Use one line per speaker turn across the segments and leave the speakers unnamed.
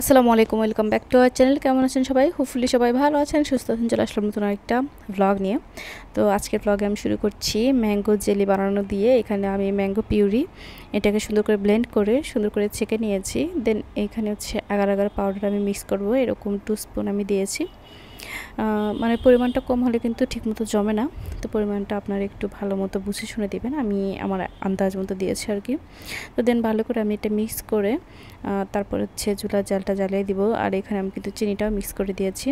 আসসালামু আলাইকুম welcome back to our channel কেমন আছেন সবাই হোপফুলি সবাই ভালো আছেন সুস্থ আছেন চলে আসলাম নতুন আরেকটা ভ্লগ নিয়ে তো আজকের ব্লগে আমি শুরু করছি ম্যাঙ্গো জেলি বানানো দিয়ে এখানে আমি ম্যাঙ্গো পিউরি এটাকে সুন্দর করে ব্লেন্ড করে সুন্দর করে ছেঁকে নিয়েছি দেন এখানে হচ্ছে আগার আগার পাউডার আমি মিক্স করব এরকম টু স্পুন আমি দিয়েছি মানে পরিমাণটা কম হলে কিন্তু ঠিকমতো জমে না তো পরিমাণটা আপনারা একটু ভালো মতো বুঝে শুনে দেবেন আমি আমার আন্দাজ মতো দিয়েছি আর কি তো দেন ভালো করে আমি এটা মিক্স করে তারপর হচ্ছে জুলার জালটা জ্বালিয়ে দিব আর এখানে আমি কিন্তু চিনিটাও মিক্স করে দিয়েছি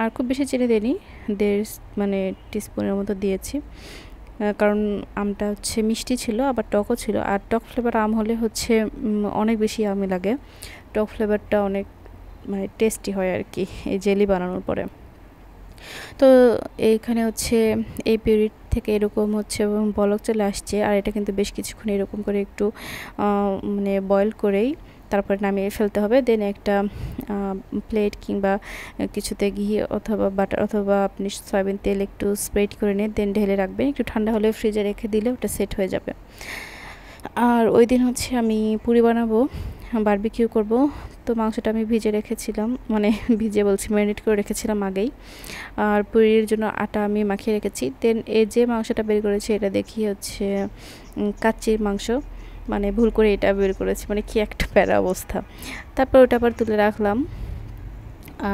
আর খুব বেশি চিনি দিইনি দেড় মানে টিস্পুনের মতো দিয়েছি কারণ আমটা হচ্ছে মিষ্টি ছিল আবার টকও ছিল আর টক ফ্লেভার আম হলে হচ্ছে অনেক বেশি আমি লাগে টক ফ্লেভারটা অনেক মানে টেস্টি হয় আর কি এই জেলি বানানোর পরে তো এইখানে হচ্ছে এই পিরিয়ড থেকে এরকম হচ্ছে এবং বলক চলে আসছে আর এটা কিন্তু বেশ কিছুক্ষণ এরকম করে একটু মানে বয়ল করেই তারপরে নামিয়ে ফেলতে হবে দেন একটা প্লেট কিংবা কিছুতে ঘি অথবা বাটার অথবা আপনি সয়াবিন তেল একটু স্প্রেড করে নিয়ে দেন ঢেলে রাখবেন একটু ঠান্ডা হলে ফ্রিজে রেখে দিলে ওটা সেট হয়ে যাবে আর ওই দিন হচ্ছে আমি পুরি বানাবো বারবিকিউ করব তো মাংসটা আমি ভিজে রেখেছিলাম মানে ভিজে বলছি ম্যারিনেট করে রেখেছিলাম আগেই আর পুরীর জন্য আটা আমি মাখিয়ে রেখেছি দেন এই যে মাংসটা বের করেছি এটা দেখি হচ্ছে কাচ্চির মাংস মানে ভুল করে এটা বের করেছি মানে কি একটা প্যারা অবস্থা তারপর ওটা আবার তুলে রাখলাম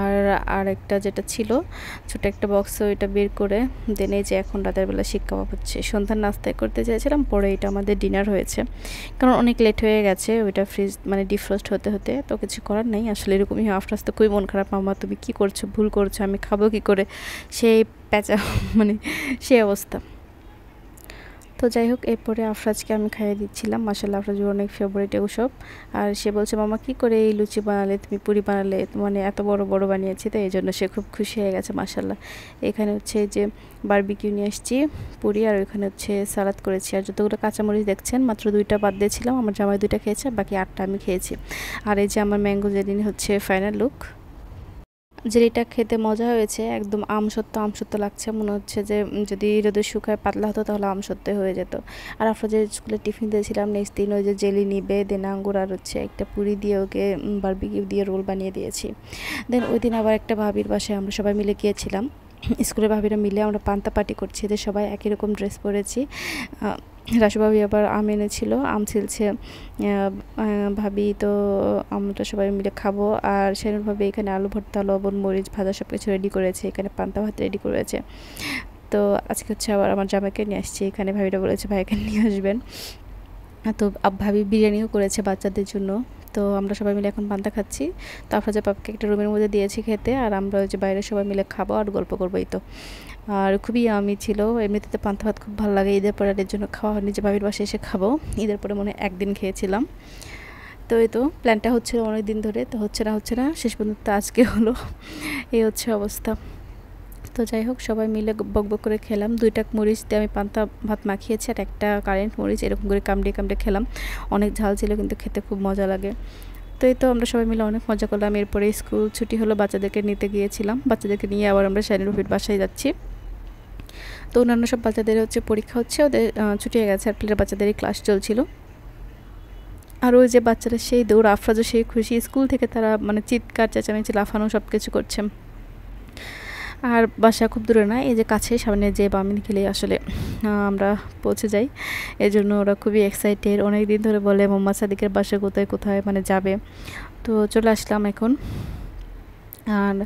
আর আর একটা যেটা ছিল ছোট একটা বক্সে ওইটা বের করে দেন এই যে এখন রাতের বেলা শিক কাবাব হচ্ছে সন্ধ্যার নাস্তায় করতে চাইছিলাম পরে এটা আমাদের ডিনার হয়েছে কারণ অনেক লেট হয়ে গেছে ওইটা ফ্রিজ মানে ডিফ্রস্ট হতে হতে তো কিছু করার নেই আসলে এরকমই হাফ রাস্তা খুবই মন খারাপ মামা তুমি কি করছো ভুল করছো আমি খাবো কি করে সেই প্যাঁচা মানে সেই অবস্থা তো যাই হোক এরপরে আফরাজকে আমি খাইয়ে দিচ্ছিলাম মাসাল্লাহ আফরাজ অনেক ফেভারিট ওসব আর সে বলছে মামা কি করে এই লুচি বানালে তুমি পুরি বানালে মানে এত বড় বড় বানিয়েছি তো এই জন্য সে খুব খুশি হয়ে গেছে মাসাল্লাহ এখানে হচ্ছে যে বারবিকিউ নিয়ে আসছি পুরি আর ওইখানে হচ্ছে সালাদ করেছি আর যতগুলো কাঁচামরিচ দেখছেন মাত্র দুইটা বাদ দিয়েছিলাম আমার জামাই দুইটা খেয়েছে বাকি আটটা আমি খেয়েছি আর এই যে আমার ম্যাঙ্গো জেলিন হচ্ছে ফাইনাল লুক জেলিটা খেতে মজা হয়েছে একদম আমসত্ত্ব আমসত্ত্ব লাগছে মনে হচ্ছে যে যদি রোদে শুকায় পাতলা হতো তাহলে আমসত্ত্ব হয়ে যেত আর আমরা যে স্কুলে টিফিন দিয়েছিলাম নেক্সট দিন ওই যে জেলি নিবে দেন আঙ্গুর আর হচ্ছে একটা পুরি দিয়ে ওকে বার্বিকিউ দিয়ে রোল বানিয়ে দিয়েছি দেন ওই দিন আবার একটা ভাবির বাসায় আমরা সবাই মিলে গিয়েছিলাম স্কুলের ভাবিরা মিলে আমরা পান্তা পার্টি করছি এদের সবাই একই রকম ড্রেস পরেছি ভাবি আবার আম এনেছিল আম ছিলছে ভাবি তো আমটা সবাই মিলে খাবো আর সেরকমভাবে এখানে আলু ভর্তা লবণ মরিচ ভাজা সব কিছু রেডি করেছে এখানে পান্তা ভাত রেডি করেছে তো আজকে হচ্ছে আবার আমার জামাকে নিয়ে আসছি এখানে ভাবিটা বলেছে ভাইকে নিয়ে আসবেন তো ভাবি বিরিয়ানিও করেছে বাচ্চাদের জন্য তো আমরা সবাই মিলে এখন পান্তা খাচ্ছি তো যে পাপকে একটা রুমের মধ্যে দিয়েছি খেতে আর আমরা ওই যে বাইরে সবাই মিলে খাবো আর গল্প করবোই তো আর খুবই আমি ছিল এমনিতে পান্তা ভাত খুব ভালো লাগে ঈদের পরে আর এর জন্য খাওয়া হয়নি যে ভাবির বাসায় এসে খাবো ঈদের পরে মনে একদিন খেয়েছিলাম তো এই তো প্ল্যানটা হচ্ছিল অনেক দিন ধরে তো হচ্ছে না হচ্ছে না শেষ পর্যন্ত আজকে হলো এই হচ্ছে অবস্থা তো যাই হোক সবাই মিলে বক বক করে খেলাম দুইটা মরিচ দিয়ে আমি পান্তা ভাত মাখিয়েছি আর একটা কারেন্ট মরিচ এরকম করে কামড়ে কামড়ে খেলাম অনেক ঝাল ছিল কিন্তু খেতে খুব মজা লাগে তো এই তো আমরা সবাই মিলে অনেক মজা করলাম এরপরে স্কুল ছুটি হলো বাচ্চাদেরকে নিতে গিয়েছিলাম বাচ্চাদেরকে নিয়ে আবার আমরা শাইনি রুফির বাসায় যাচ্ছি তো অন্যান্য সব বাচ্চাদের হচ্ছে পরীক্ষা হচ্ছে ওদের ছুটি হয়ে গেছে আর প্লেটের বাচ্চাদেরই ক্লাস চলছিল আর ওই যে বাচ্চারা সেই দৌড় আফরাজও সেই খুশি স্কুল থেকে তারা মানে চিৎকার চেঁচামেচি লাফানো সব কিছু করছে আর বাসা খুব দূরে না এই যে কাছে সামনে যে বামিন খেলে আসলে আমরা পৌঁছে যাই এজন্য ওরা খুবই এক্সাইটেড অনেক দিন ধরে বলে মোম্মা সাদিকের বাসা কোথায় কোথায় মানে যাবে তো চলে আসলাম এখন আর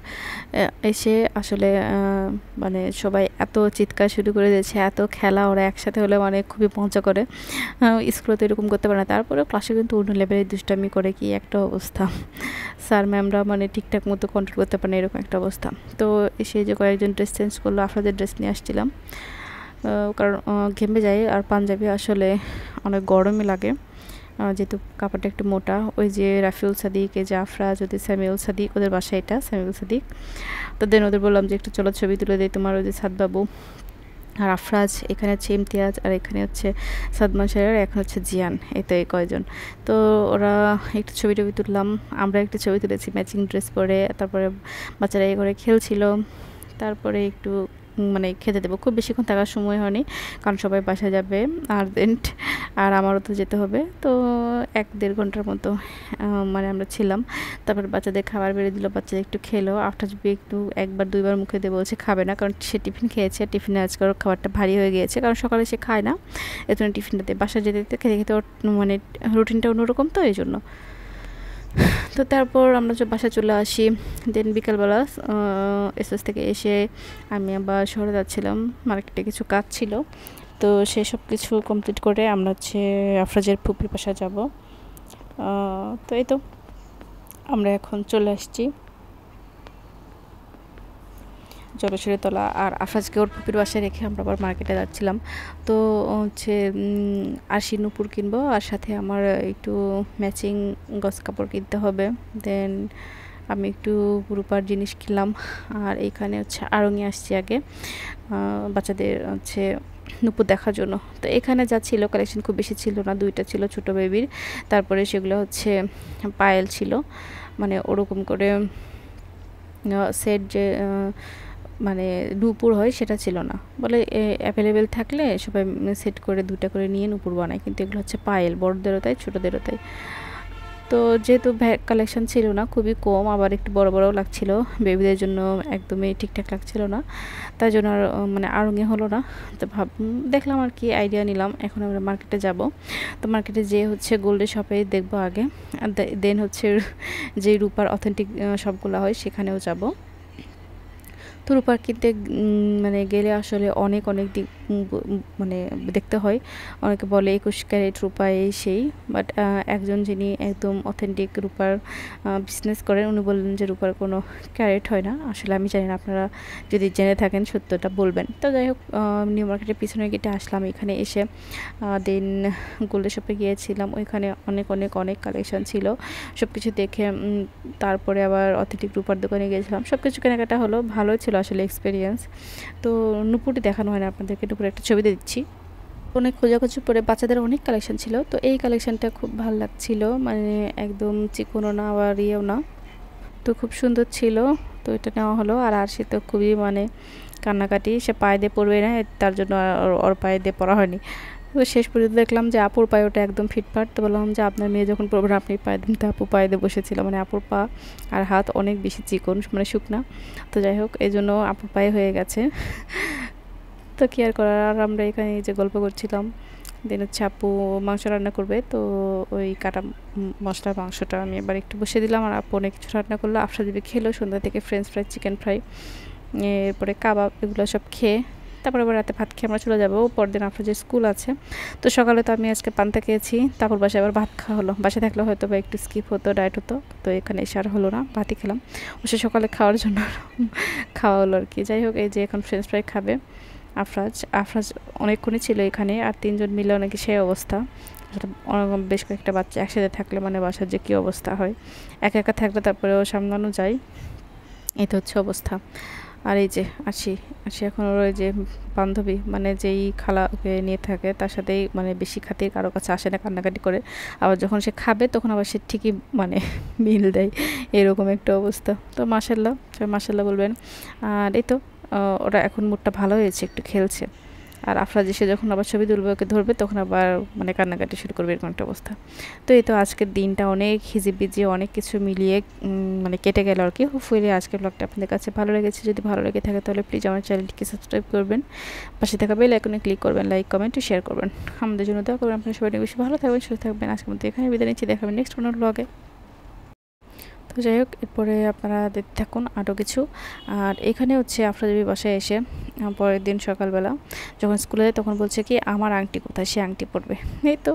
এসে আসলে মানে সবাই এত চিৎকার শুরু করে দিয়েছে এত খেলা ওরা একসাথে হলে মানে খুবই মজা করে স্কুলে তো এরকম করতে পারে না তারপরে ক্লাসে কিন্তু অন্য লেভেলের দুষ্টামি করে কি একটা অবস্থা স্যার ম্যামরা মানে ঠিকঠাক মতো কন্ট্রোল করতে পারে না এরকম একটা অবস্থা তো এসে যে কয়েকজন ড্রেস চেঞ্জ করলো আপনাদের ড্রেস নিয়ে আসছিলাম কারণ ঘেমে যায় আর পাঞ্জাবি আসলে অনেক গরমই লাগে যেহেতু কাপড়টা একটু মোটা ওই যে রাফিউল সাদিক এই জাফরা যদি স্যামিউল সাদিক ওদের বাসা এটা স্যামিউল সাদিক তো দেন ওদের বললাম যে একটু চলো ছবি তুলে দেয় তোমার ওই যে সাদবাবু আর আফরাজ এখানে হচ্ছে ইমতিয়াজ আর এখানে হচ্ছে সাদমান শেরার এখন হচ্ছে জিয়ান এই তো এই কয়জন তো ওরা একটু ছবি টবি তুললাম আমরা একটু ছবি তুলেছি ম্যাচিং ড্রেস পরে তারপরে বাচ্চারা এ করে খেলছিল তারপরে একটু মানে খেতে দেবো খুব বেশিক্ষণ থাকার সময় হয়নি কারণ সবাই বাসা যাবে আর্জেন্ট আর আমারও তো যেতে হবে তো এক দেড় ঘন্টার মতো মানে আমরা ছিলাম তারপর বাচ্চাদের খাবার বেড়ে দিল বাচ্চাদের একটু খেলো আফটার বি একটু একবার দুইবার মুখে দেবো বলছে খাবে না কারণ সে টিফিন খেয়েছে টিফিনে আজকাল খাবারটা ভারী হয়ে গিয়েছে কারণ সকালে সে খায় না জন্য টিফিনটাতে বাসা যেতে যেতে খেতে খেতে মানে রুটিনটা অন্যরকম তো এই জন্য তো তারপর আমরা বাসা চলে আসি দেন বিকালবেলা এসএস থেকে এসে আমি আবার শহরে যাচ্ছিলাম মার্কেটে কিছু কাজ ছিল তো সেসব কিছু কমপ্লিট করে আমরা হচ্ছে আফরাজের ফুপির বাসা যাব তো এই তো আমরা এখন চলে আসছি জলসেরে তলা আর আফাজকে ওর পুপির বাসায় রেখে আমরা আবার মার্কেটে যাচ্ছিলাম তো হচ্ছে আশির নুপুর কিনবো আর সাথে আমার একটু ম্যাচিং গস কাপড় কিনতে হবে দেন আমি একটু গ্রুপার জিনিস কিনলাম আর এইখানে হচ্ছে আরঙে আসছি আগে বাচ্চাদের হচ্ছে নুপুর দেখার জন্য তো এখানে যা ছিল কালেকশন খুব বেশি ছিল না দুইটা ছিল ছোট বেবির তারপরে সেগুলো হচ্ছে পায়েল ছিল মানে ওরকম করে সেট যে মানে দুপুর হয় সেটা ছিল না বলে অ্যাভেলেবেল থাকলে সবাই সেট করে দুটা করে নিয়ে নুপুর বানায় কিন্তু এগুলো হচ্ছে পায়েল বড়দেরও তাই ছোটোদেরও তাই তো যেহেতু ভ্যাগ কালেকশন ছিল না খুবই কম আবার একটু বড় বড়ও লাগছিল বেবিদের জন্য একদমই ঠিকঠাক লাগছিল না তাই জন্য আর মানে আরঙে হলো না তো ভাব দেখলাম আর কি আইডিয়া নিলাম এখন আমরা মার্কেটে যাব তো মার্কেটে যে হচ্ছে গোল্ডের শপে দেখবো আগে দেন হচ্ছে যে রূপার অথেন্টিক শপগুলো হয় সেখানেও যাব তো রূপার কিনতে মানে গেলে আসলে অনেক অনেক দিক মানে দেখতে হয় অনেকে বলে একুশ ক্যারেট রূপায় সেই বাট একজন যিনি একদম অথেন্টিক রূপার বিজনেস করেন উনি বললেন যে রূপার কোনো ক্যারেট হয় না আসলে আমি জানি না আপনারা যদি জেনে থাকেন সত্যটা বলবেন তো যাই হোক নিউ মার্কেটের পিছনে গেটে আসলাম এখানে এসে দেন গোল্ডের শপে গিয়েছিলাম ওইখানে অনেক অনেক অনেক কালেকশন ছিল সব কিছু দেখে তারপরে আবার অথেন্টিক রূপার দোকানে গিয়েছিলাম সব কিছু কেনাকাটা হলো ভালো ছিল আসলে এক্সপিরিয়েন্স তো নুপুরটি দেখানো হয় না আপনাদেরকে উপরে একটা ছবি দিচ্ছি অনেক খোঁজাখুঁজি পরে বাচ্চাদের অনেক কালেকশন ছিল তো এই কালেকশনটা খুব ভালো লাগছিল মানে একদম চিকনও না আবার ইয়েও না তো খুব সুন্দর ছিল তো এটা নেওয়া হলো আর আর সে তো খুবই মানে কান্নাকাটি সে পায়ে দিয়ে পড়বে না তার জন্য ওর পায়ে দিয়ে পড়া হয়নি তো শেষ পর্যন্ত দেখলাম যে আপুর পায়ে ওটা একদম ফিটফাট তো বললাম যে আপনার মেয়ে যখন পড়বেন আপনি পায়ে দিন তো আপু পায়ে দিয়ে বসেছিল মানে আপুর পা আর হাত অনেক বেশি চিকন মানে শুকনা তো যাই হোক এই জন্য আপুর পায়ে হয়ে গেছে তো কী আর করার আর আমরা এখানে যে গল্প করছিলাম দেন হচ্ছে আপু মাংস রান্না করবে তো ওই কাটা মশলা মাংসটা আমি এবার একটু বসে দিলাম আর আপু অনেক কিছু রান্না করলো আফসা দিবে খেলো সন্ধ্যা থেকে ফ্রেঞ্চ ফ্রাই চিকেন ফ্রাই এরপরে কাবাব এগুলো সব খেয়ে তারপর আবার রাতে ভাত খেয়ে আমরা চলে যাবো পরদিন আপনার যে স্কুল আছে তো সকালে তো আমি আজকে পান্তা খেয়েছি তারপর বাসায় আবার ভাত খাওয়া হলো বাসায় থাকলে হয়তো বা একটু স্কিপ হতো ডায়েট হতো তো এখানে এসে আর হলো না ভাতই খেলাম অবশ্য সকালে খাওয়ার জন্য খাওয়া হলো আর কি যাই হোক এই যে এখন ফ্রেঞ্চ ফ্রাই খাবে আফরাজ আফরাজ অনেকক্ষণই ছিল এখানে আর তিনজন মিলে অনেকে সেই অবস্থা বেশ কয়েকটা বাচ্চা একসাথে থাকলে মানে বাসার যে কী অবস্থা হয় একা একা থাকলে তারপরে ও সামলানো যায় তো হচ্ছে অবস্থা আর এই যে আসি আসি এখন ওর যে বান্ধবী মানে যেই খালা ওকে নিয়ে থাকে তার সাথেই মানে বেশি খাতির কারো কাছে আসে না কান্নাকাটি করে আবার যখন সে খাবে তখন আবার সে ঠিকই মানে মিল দেয় এরকম একটা অবস্থা তো মাসাল্লাহ মাসাল্লাহ বলবেন আর এই তো ওরা এখন মুডটা ভালো হয়েছে একটু খেলছে আর আফরাজ এসে যখন আবার ছবি তুলবে ওকে ধরবে তখন আবার মানে কান্নাকাটি শুরু করবে এরকম একটা অবস্থা তো এই তো আজকের দিনটা অনেক হিজিবিজি অনেক কিছু মিলিয়ে মানে কেটে গেল আর কি হোপফুলি আজকের ব্লগটা আপনাদের কাছে ভালো লেগেছে যদি ভালো লেগে থাকে তাহলে প্লিজ আমার চ্যানেলটিকে সাবস্ক্রাইব করবেন পাশে থাকা বেল আইকনে ক্লিক করবেন লাইক কমেন্ট শেয়ার করবেন আমাদের জন্য দেওয়া করবেন আপনারা সবাই বেশি ভালো থাকবেন সুস্থ থাকবেন আজকের মধ্যে এখানে বিদায় নিচ্ছি দেখাবেন নেক্সট কোনো ব্লগে যাই হোক এরপরে আপনারা দেখতে থাকুন আরও কিছু আর এখানে হচ্ছে আফরাজবি বাসায় এসে পরের দিন সকালবেলা যখন স্কুলে যায় তখন বলছে কি আমার আংটি কোথায় সে আংটি পড়বে এই তো